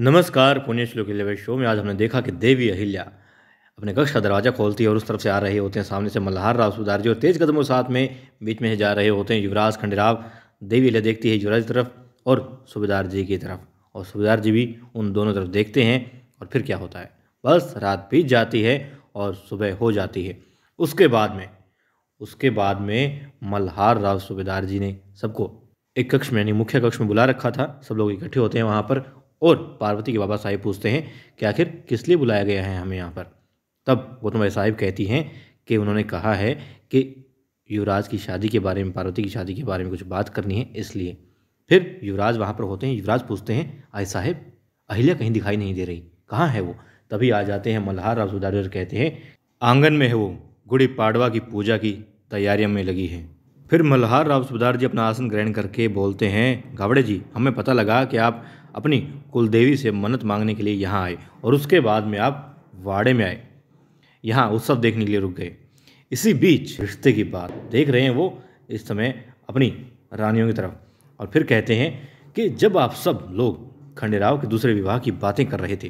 नमस्कार पुण्य श्लोक शो में आज हमने देखा कि देवी अहिल्या अपने कक्ष का दरवाज़ा खोलती है और उस तरफ से आ रहे होते हैं सामने से मल्हार राव सुधार जी और तेज कदमों साथ में बीच में जा रहे होते हैं युवराज खंडेराव देवी अहिल्या देखती है युवराज की तरफ और सुबेदार जी की तरफ और सुबेदार जी भी उन दोनों तरफ देखते हैं और फिर क्या होता है बस रात बीत जाती है और सुबह हो जाती है उसके बाद में उसके बाद में मल्हार राव सूबेदार जी ने सबको एक कक्ष में यानी मुख्य कक्ष में बुला रखा था सब लोग इकट्ठे होते हैं वहाँ पर और पार्वती के बाबा साहिब पूछते हैं कि आखिर किस लिए बुलाया गया है हमें यहाँ पर तब गौतम साहिब कहती हैं कि उन्होंने कहा है कि युवराज की शादी के बारे में पार्वती की शादी के बारे में कुछ बात करनी है इसलिए फिर युवराज वहाँ पर होते हैं युवराज पूछते हैं आय साहेब अहिल्या कहीं दिखाई नहीं दे रही कहाँ है वो तभी आ जाते हैं मल्हार और सुदागर कहते हैं आंगन में है वो गुड़ी पाड़वा की पूजा की तैयारियों में लगी है फिर मल्हार राव सुधार जी अपना आसन ग्रहण करके बोलते हैं घावड़े जी हमें पता लगा कि आप अपनी कुलदेवी से मन्नत मांगने के लिए यहाँ आए और उसके बाद में आप वाड़े में आए यहाँ उत्सव देखने के लिए रुक गए इसी बीच रिश्ते की बात देख रहे हैं वो इस समय अपनी रानियों की तरफ और फिर कहते हैं कि जब आप सब लोग खंडेराव के दूसरे विवाह की बातें कर रहे थे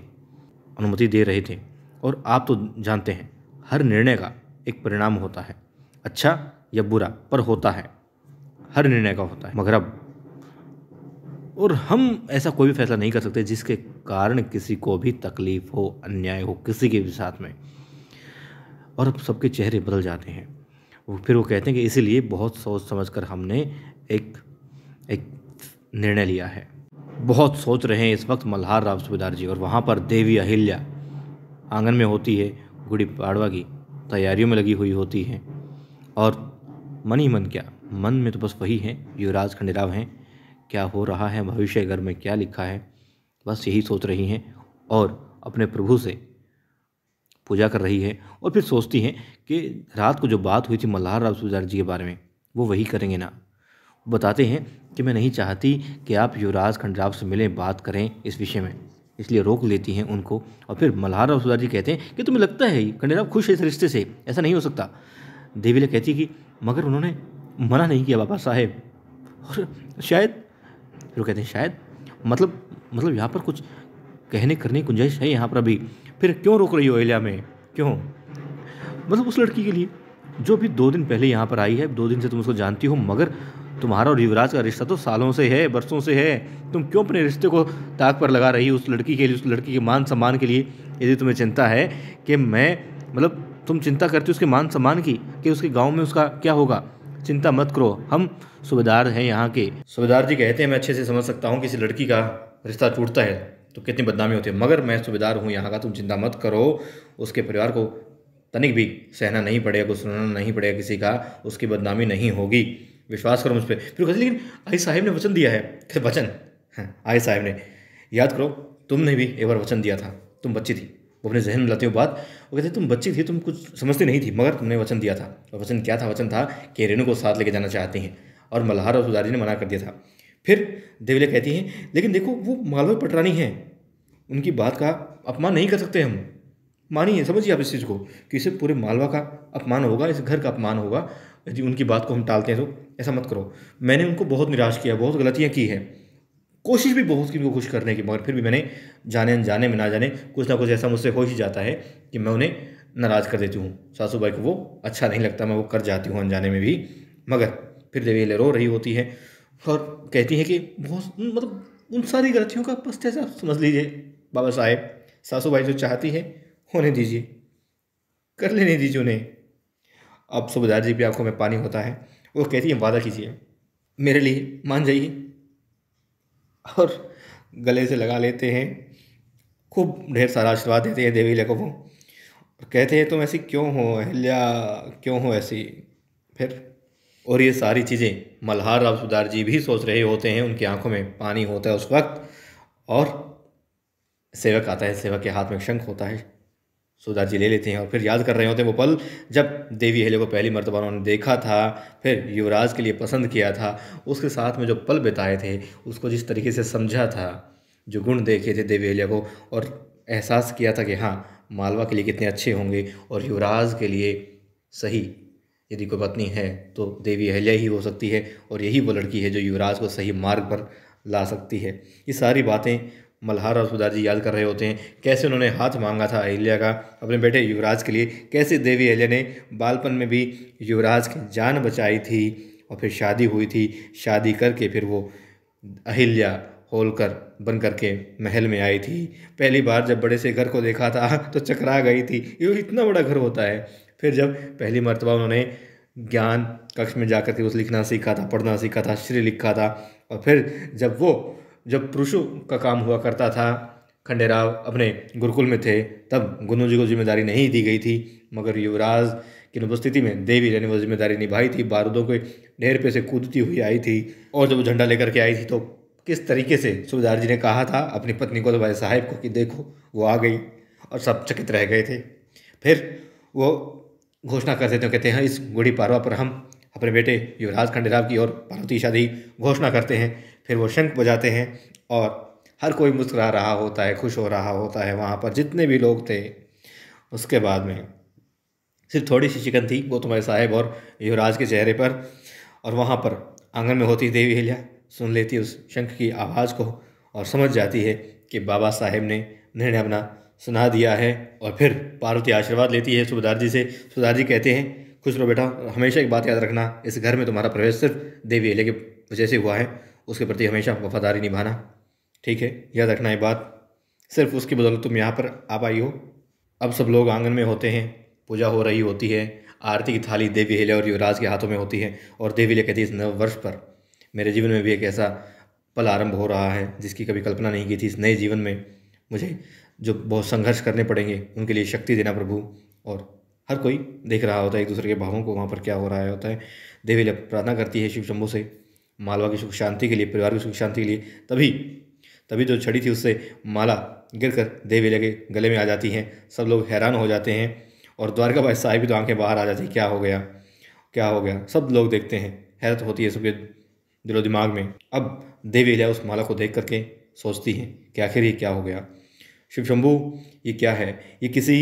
अनुमति दे रहे थे और आप तो जानते हैं हर निर्णय का एक परिणाम होता है अच्छा या बुरा पर होता है हर निर्णय का होता है मगर अब और हम ऐसा कोई भी फैसला नहीं कर सकते जिसके कारण किसी को भी तकलीफ़ हो अन्याय हो किसी के भी साथ में और अब सबके चेहरे बदल जाते हैं वो फिर वो कहते हैं कि इसीलिए बहुत सोच समझ कर हमने एक एक निर्णय लिया है बहुत सोच रहे हैं इस वक्त मल्हार राव सूबेदार जी और वहाँ पर देवी अहिल्या आंगन में होती है गुड़ी पाड़वा की तैयारियों में लगी हुई होती है और मन ही मन क्या मन में तो बस वही है युवराज खंडेराव हैं क्या हो रहा है भविष्य घर में क्या लिखा है बस यही सोच रही हैं और अपने प्रभु से पूजा कर रही है और फिर सोचती हैं कि रात को जो बात हुई थी मल्हार राव सुजार जी के बारे में वो वही करेंगे ना बताते हैं कि मैं नहीं चाहती कि आप युवराज खंडराव से मिलें बात करें इस विषय में इसलिए रोक लेती हैं उनको और फिर मल्हार राव सुजार जी कहते हैं कि तुम्हें लगता है खंडेराव खुश है इस रिश्ते से ऐसा नहीं हो सकता देवीला कहती कि मगर उन्होंने मना नहीं किया बाबा साहेब और शायद फिर वो कहते हैं शायद मतलब मतलब यहाँ पर कुछ कहने करने की गुंजाइश है यहाँ पर अभी फिर क्यों रोक रही हो एलिया में क्यों मतलब उस लड़की के लिए जो भी दो दिन पहले यहाँ पर आई है दो दिन से तुम उसको जानती हो मगर तुम्हारा और युवराज का रिश्ता तो सालों से है बरसों से है तुम क्यों अपने रिश्ते को ताक पर लगा रही हो उस लड़की के लिए उस लड़की के मान सम्मान के लिए यदि तुम्हें चिंता है कि मैं मतलब तुम चिंता करती हो उसके मान सम्मान की कि उसके गाँव में उसका क्या होगा चिंता मत करो हम सूबेदार हैं यहाँ के सूबेदार जी कहते हैं मैं अच्छे से समझ सकता हूँ किसी लड़की का रिश्ता टूटता है तो कितनी बदनामी होती है मगर मैं सूबेदार हूँ यहाँ का तुम चिंता मत करो उसके परिवार को तनिक भी सहना नहीं पड़ेगा कुछ सुनना नहीं पड़ेगा किसी का उसकी बदनामी नहीं होगी विश्वास करो मुझ पर फिर कहते लेकिन आई साहिब ने वचन दिया है वचन हाँ आई साहेब ने याद करो तुमने भी एक बार वचन दिया था तुम बच्ची थी वो अपने जहन में लाते हो बात वो कहते तुम बच्ची थी तुम कुछ समझती नहीं थी मगर तुमने वचन दिया था और वचन क्या था वचन था कि रेणु को साथ लेके जाना चाहती हैं और मल्हार और सुधारी ने मना कर दिया था फिर देवले कहती हैं लेकिन देखो वो मालवा पटरानी हैं उनकी बात का अपमान नहीं कर सकते हम मानिए समझिए आप इस चीज़ को कि इसे पूरे मालवा का अपमान होगा इस घर का अपमान होगा यदि उनकी बात को हम टालते हैं तो ऐसा मत करो मैंने उनको बहुत निराश किया बहुत गलतियाँ की हैं कोशिश भी बहुत की उनको खुश करने की मगर फिर भी मैंने जाने अनजाने में ना जाने कुछ ना कुछ ऐसा मुझसे हो ही जाता है कि मैं उन्हें नाराज़ कर देती हूँ सासू भाई को वो अच्छा नहीं लगता मैं वो कर जाती हूँ अनजाने में भी मगर फिर देवी रो रही होती है और कहती है कि बहुत मतलब उन सारी गलतियों का पश्चाताप आप समझ लीजिए बाबा साहेब सासू भाई जो चाहती है होने दीजिए कर लेने दीजिए उन्हें अब सूबेदार जी की आंखों में पानी होता है वो कहती है वादा कीजिए मेरे लिए मान जाइए और गले से लगा लेते हैं खूब ढेर सारा आशीर्वाद देते हैं देवी को वो कहते हैं तुम ऐसी क्यों हो अहल्या क्यों हो ऐसी फिर और ये सारी चीज़ें मल्हार राव सुदार जी भी सोच रहे होते हैं उनकी आंखों में पानी होता है उस वक्त और सेवक आता है सेवक के हाथ में शंख होता है सुदार जी ले लेते हैं और फिर याद कर रहे होते हैं वो पल जब देवी हेले को पहली मरतबा उन्होंने देखा था फिर युवराज के लिए पसंद किया था उसके साथ में जो पल बिताए थे उसको जिस तरीके से समझा था जो गुण देखे थे देवी हेलिया को और एहसास किया था कि हाँ मालवा के लिए कितने अच्छे होंगे और युवराज के लिए सही यदि कोई पत्नी है तो देवी अहल्या ही हो सकती है और यही वो लड़की है जो युवराज को सही मार्ग पर ला सकती है ये सारी बातें मल्हार और सुधा जी याद कर रहे होते हैं कैसे उन्होंने हाथ मांगा था अहिल्या का अपने बेटे युवराज के लिए कैसे देवी अहल्या ने बालपन में भी युवराज की जान बचाई थी और फिर शादी हुई थी शादी करके फिर वो अहिल्या होलकर बन करके महल में आई थी पहली बार जब बड़े से घर को देखा था तो चकरा गई थी ये इतना बड़ा घर होता है फिर जब पहली मरतबा उन्होंने ज्ञान कक्ष में जाकर के उस लिखना सीखा था पढ़ना सीखा था श्री लिखा था और फिर जब वो जब पुरुषों का काम हुआ करता था खंडेराव अपने गुरुकुल में थे तब गुनू जी को जिम्मेदारी नहीं दी गई थी मगर युवराज की अनुपस्थिति में देवी रानी वो जिम्मेदारी निभाई थी बारूदों के ढेर पे से कूदती हुई आई थी और जब वो झंडा लेकर के आई थी तो किस तरीके से सुबेदार जी ने कहा था अपनी पत्नी को तो भाई साहेब को कि देखो वो आ गई और सब चकित रह गए थे फिर वो घोषणा कर देते हैं कहते हैं इस गुड़ी पारवा पर हम अपने बेटे युवराज खंडेराव की और पार्वती शादी घोषणा करते हैं फिर वो शंख बजाते हैं और हर कोई मुस्करा रहा होता है खुश हो रहा होता है वहाँ पर जितने भी लोग थे उसके बाद में सिर्फ थोड़ी सी चिकन थी वो तुम्हारे साहेब और युवराज के चेहरे पर और वहाँ पर आंगन में होती देवी हिलिया सुन लेती उस शंख की आवाज़ को और समझ जाती है कि बाबा साहेब ने निर्णय अपना सुना दिया है और फिर पार्वती आशीर्वाद लेती है सुबेदार जी से सुबेदार जी कहते हैं खुश रहो बेटा हमेशा एक बात याद रखना इस घर में तुम्हारा प्रवेश सिर्फ देवी अहले के वजह से हुआ है उसके प्रति हमेशा वफादारी निभाना ठीक है याद रखना ये बात सिर्फ उसकी बदौलत तुम यहाँ पर आ पाई हो अब सब लोग आंगन में होते हैं पूजा हो रही होती है आरती की थाली देवी हेले और युवराज के हाथों में होती है और देवी ले कहती है इस नव वर्ष पर मेरे जीवन में भी एक ऐसा पल आरंभ हो रहा है जिसकी कभी कल्पना नहीं की थी इस नए जीवन में मुझे जो बहुत संघर्ष करने पड़ेंगे उनके लिए शक्ति देना प्रभु और हर कोई देख रहा होता है एक दूसरे के भावों को वहाँ पर क्या हो रहा है होता है देवी प्रार्थना करती है शिव शंभु से मालवा की सुख शांति के लिए परिवार की सुख शांति के लिए तभी तभी जो छड़ी थी उससे माला गिर कर देवी के गले में आ जाती हैं सब लोग हैरान हो जाते हैं और द्वारका भाई साहिब तो आंखें बाहर आ जाती क्या हो गया क्या हो गया सब लोग देखते हैं हैरत होती है सबके दिलो दिमाग में अब देवी उस माला को देख करके सोचती हैं कि आखिर ये क्या हो गया शिव शंभु ये क्या है ये किसी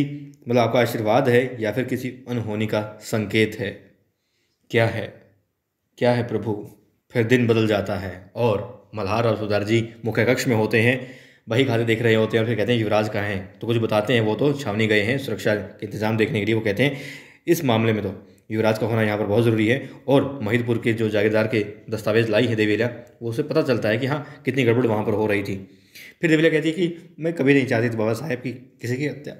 मतलब आपका आशीर्वाद है या फिर किसी अनहोनी का संकेत है क्या है क्या है प्रभु फिर दिन बदल जाता है और मल्हार और सुधार जी मुख्य कक्ष में होते हैं बही खाते देख रहे होते हैं और फिर कहते हैं युवराज कहाँ हैं तो कुछ बताते हैं वो तो छावनी गए हैं सुरक्षा के इंतजाम देखने के लिए वो कहते हैं इस मामले में तो युवराज का होना यहाँ पर बहुत ज़रूरी है और महिदपुर के जो जागीरदार के दस्तावेज लाई है देवेला वो उसे पता चलता है कि हाँ कितनी गड़बड़ वहाँ पर हो रही थी फिर रवीला कहती है कि मैं कभी नहीं चाहती थी तो बाबा साहेब की किसी की हत्या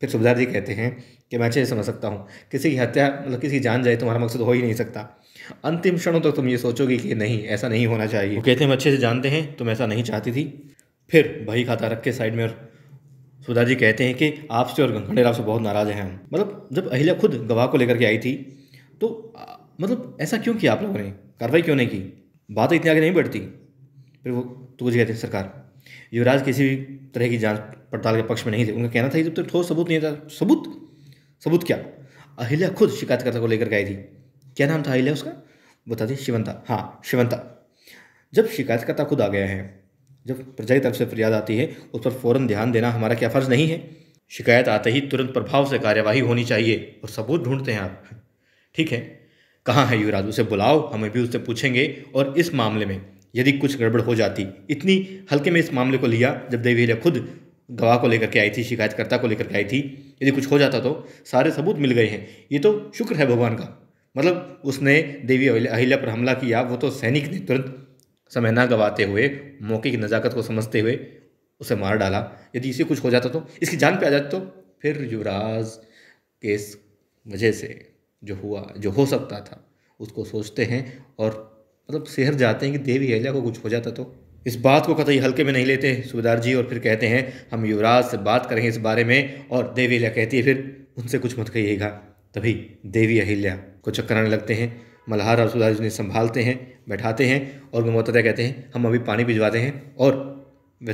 फिर सुबदार जी कहते हैं कि मैं अच्छे से समझ सकता हूँ किसी की हत्या मतलब किसी की जान जाए तुम्हारा मकसद हो ही नहीं सकता अंतिम क्षणों तक तो तुम ये सोचोगे कि नहीं ऐसा नहीं होना चाहिए वो कहते हैं हम अच्छे से जानते हैं तुम ऐसा नहीं चाहती थी फिर बही खाता रख के साइड में और सुधा जी कहते हैं कि आपसे और घंटे राव से बहुत नाराज़ हैं हम मतलब जब अहिल्या खुद गवाह को लेकर के आई थी तो मतलब ऐसा क्यों किया आप लोगों ने कार्रवाई क्यों नहीं की बात इतनी आगे नहीं बढ़ती फिर वो तो कुछ कहते हैं सरकार युवराज किसी भी तरह की जांच पड़ताल के पक्ष में नहीं थे उनका कहना था जब तक तो ठोस सबूत नहीं था सबूत सबूत क्या अहिल्या खुद शिकायतकर्ता को लेकर गई थी क्या नाम था अहिल्या उसका बता दें शिवंता हाँ शिवंता जब शिकायतकर्ता खुद आ गया है जब प्रजा की तरफ से फरियाद आती है उस पर फ़ौरन ध्यान देना हमारा क्या फ़र्ज़ नहीं है शिकायत आते ही तुरंत प्रभाव से कार्यवाही होनी चाहिए और सबूत ढूंढते हैं आप ठीक है कहाँ है युवराज उसे बुलाओ हमें भी उससे पूछेंगे और इस मामले में यदि कुछ गड़बड़ हो जाती इतनी हल्के में इस मामले को लिया जब देवेरिया खुद गवाह को लेकर के आई थी शिकायतकर्ता को लेकर के आई थी यदि कुछ हो जाता तो सारे सबूत मिल गए हैं ये तो शुक्र है भगवान का मतलब उसने देवी अहिल्या पर हमला किया वो तो सैनिक ने तुरंत समय ना गवाते हुए मौके की नज़ाकत को समझते हुए उसे मार डाला यदि इसे कुछ हो जाता तो इसकी जान पे आ जाती तो फिर युवराज के वजह से जो हुआ जो हो सकता था उसको सोचते हैं और मतलब शहर जाते हैं कि देवी अहल्या को कुछ हो जाता तो इस बात को कतई हल्के में नहीं लेते सुबेदार जी और फिर कहते हैं हम युवराज से बात करेंगे इस बारे में और देवी अहल्या कहती है फिर उनसे कुछ मत कहिएगा तभी देवी अहिल्या को चक्कर आने लगते हैं मल्हार और सुधार जी ने संभालते हैं बैठाते हैं और गंगोत्रा कहते हैं हम अभी पानी भिजवाते हैं और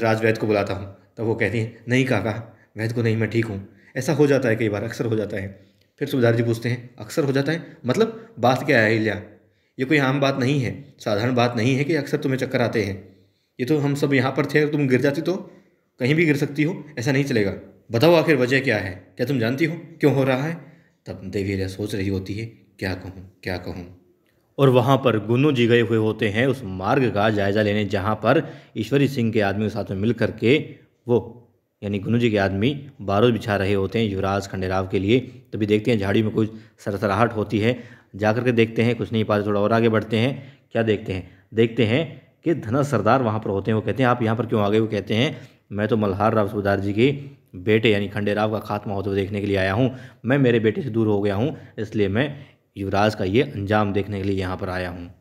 राज वैद्य को बुलाता हूँ तब वो कहती हैं नहीं काका वैद्य को नहीं मैं ठीक हूँ ऐसा हो जाता है कई बार अक्सर हो जाता है फिर सुधार जी पूछते हैं अक्सर हो जाता है मतलब बात क्या है अहिल्या ये कोई आम बात नहीं है साधारण बात नहीं है कि अक्सर तुम्हें चक्कर आते हैं ये तो हम सब यहाँ पर थे तुम गिर जाती तो कहीं भी गिर सकती हो ऐसा नहीं चलेगा बताओ आखिर वजह क्या है क्या तुम जानती हो क्यों हो रहा है तब देवी सोच रही होती है क्या कहूँ क्या कहूँ और वहाँ पर गुनू जी गए हुए होते हैं उस मार्ग का जायज़ा लेने जहाँ पर ईश्वरी सिंह के आदमी के साथ में मिल करके वो यानी गुनू जी के आदमी बारूद बिछा रहे होते हैं युवराज खंडेराव के लिए तभी देखते हैं झाड़ी में कुछ सरसराहट होती है जा करके देखते हैं कुछ नहीं पाते थोड़ा और आगे बढ़ते हैं क्या देखते हैं देखते हैं कि धनस सरदार वहाँ पर होते हैं वो कहते हैं आप यहाँ पर क्यों आ गए वो कहते हैं मैं तो मल्हार राव सूदार जी के बेटे यानी खंडेराव का खात्मा होते हुए देखने के लिए आया हूँ मैं मेरे बेटे से दूर हो गया हूँ इसलिए मैं युवराज का ये अंजाम देखने के लिए यहाँ पर आया हूँ